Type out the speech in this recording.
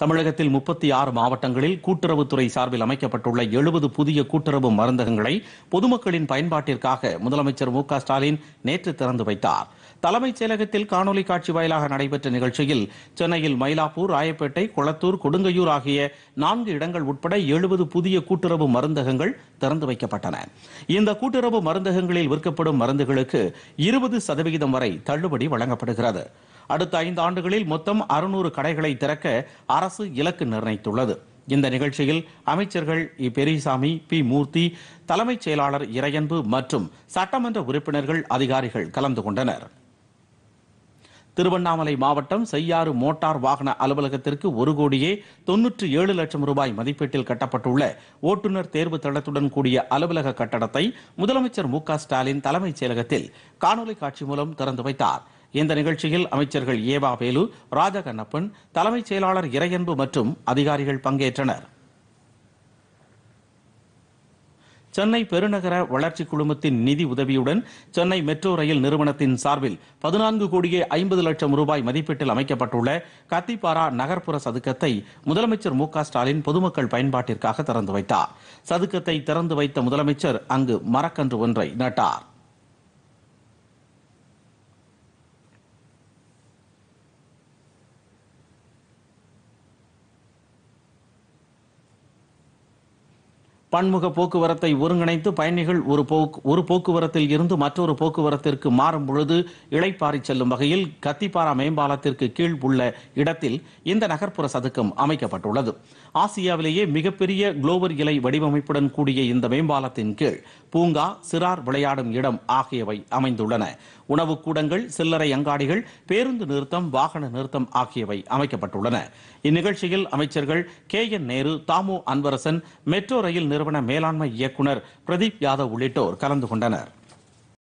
தமிழகத்தில் முப்பத்தி ஆறு மாவட்டங்களில் கூட்டுறவுத்துறை சார்பில் அமைக்கப்பட்டுள்ள எழுபது புதிய கூட்டுறவு மருந்தகங்களை பொதுமக்களின் பயன்பாட்டிற்காக முதலமைச்சர் மு ஸ்டாலின் நேற்று திறந்து வைத்தார் தலைமைச் செயலகத்தில் காணொலி காட்சி வாயிலாக நடைபெற்ற நிகழ்ச்சியில் சென்னையில் மயிலாப்பூர் ராயப்பேட்டை கொளத்தூர் கொடுங்கையூர் ஆகிய நான்கு இடங்கள் உட்பட எழுபது புதிய கூட்டுறவு மருந்தகங்கள் திறந்து வைக்கப்பட்டன இந்த கூட்டுறவு மருந்தகங்களில் விற்கப்படும் மருந்துகளுக்கு இருபது சதவிகிதம் வரை தள்ளுபடி வழங்கப்படுகிறது அடுத்த ஐந்து ஆண்டுகளில் மொத்தம் அறுநூறு கடைகளை திறக்க அரசு இலக்கு நிர்ணயித்துள்ளது இந்த நிகழ்ச்சியில் அமைச்சர்கள் இ பெரியசாமி பி மூர்த்தி தலைமைச் செயலாளர் இறையன்பு மற்றும் சட்டமன்ற உறுப்பினர்கள் அதிகாரிகள் கலந்து கொண்டனர் திருவண்ணாமலை மாவட்டம் செய்யாறு மோட்டார் வாகன அலுவலகத்திற்கு ஒரு கோடியே தொன்னூற்று ஏழு லட்சம் ரூபாய் மதிப்பீட்டில் கட்டப்பட்டுள்ள ஓட்டுநர் தேர்வு தளத்துடன் கூடிய அலுவலக கட்டடத்தை முதலமைச்சர் மு ஸ்டாலின் தலைமைச் செயலகத்தில் காணொலி காட்சி மூலம் திறந்து வைத்தாா் இந்த நிகழ்ச்சியில் அமைச்சர்கள் ஏவா வேலு ராஜகண்ணப்பன் தலைமைச் செயலாளர் இறையன்பு மற்றும் அதிகாரிகள் பங்கேற்றனர் சென்னை பெருநகர வளர்ச்சி குழுமத்தின் நிதி உதவியுடன் சென்னை மெட்ரோ ரயில் நிறுவனத்தின் சார்பில் பதினான்கு கோடியே ஐம்பது லட்சம் ரூபாய் மதிப்பீட்டில் அமைக்கப்பட்டுள்ள கத்திப்பாரா நகர்ப்புற சதுக்கத்தை முதலமைச்சர் மு ஸ்டாலின் பொதுமக்கள் பயன்பாட்டிற்காக திறந்து வைத்தார் சதுக்கத்தை திறந்து வைத்த முதலமைச்சர் அங்கு மரக்கன்று ஒன்றை நட்டாா் பன்முக போக்குவரத்தை ஒருங்கிணைத்து பயணிகள் ஒரு போக்கு ஒரு போக்குவரத்தில் இருந்து மற்றொரு போக்குவரத்திற்கு மாறும் பொழுது இளைப்பாரி செல்லும் வகையில் கத்திப்பாரா மேம்பாலத்திற்கு கீழ் உள்ள இடத்தில் இந்த நகர்ப்புற சதுக்கம் அமைக்கப்பட்டுள்ளது ஆசியாவிலேயே மிகப்பெரிய குளோபர் இலை வடிவமைப்புடன் கூடிய இந்த மேம்பாலத்தின் கீழ் பூங்கா சிறார் விளையாடும் இடம் ஆகியவை அமைந்துள்ளன உணவுக் கூடங்கள் சில்லறை அங்காடிகள் பேருந்து நிறுத்தம் வாகன நிறுத்தம் ஆகியவை அமைக்கப்பட்டுள்ளன இந்நிகழ்ச்சியில் அமைச்சர்கள் K N Nehru Thamo Anbarasan metro rail நிறுவனம் நிறுவன மேலாண்மை இயக்குநர் பிரதீப் யாதவ் உள்ளிட்டோர் கலந்து கொண்டனர்